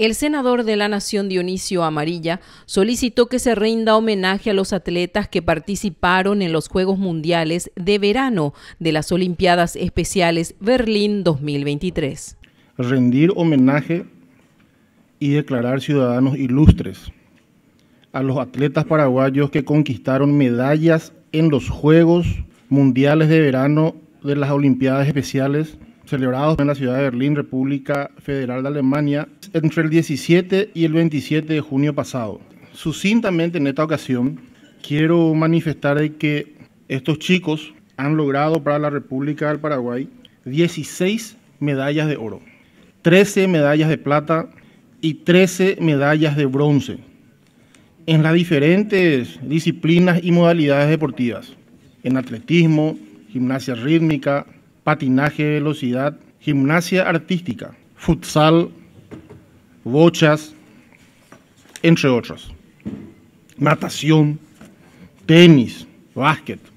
El senador de la Nación Dionisio Amarilla solicitó que se rinda homenaje a los atletas que participaron en los Juegos Mundiales de Verano de las Olimpiadas Especiales Berlín 2023. Rendir homenaje y declarar ciudadanos ilustres a los atletas paraguayos que conquistaron medallas en los Juegos Mundiales de Verano de las Olimpiadas Especiales celebrados en la ciudad de Berlín, República Federal de Alemania, entre el 17 y el 27 de junio pasado. Sucintamente en esta ocasión, quiero manifestar que estos chicos han logrado para la República del Paraguay 16 medallas de oro, 13 medallas de plata y 13 medallas de bronce en las diferentes disciplinas y modalidades deportivas, en atletismo, gimnasia rítmica, patinaje de velocidad, gimnasia artística, futsal, bochas, entre otros, natación, tenis, básquet,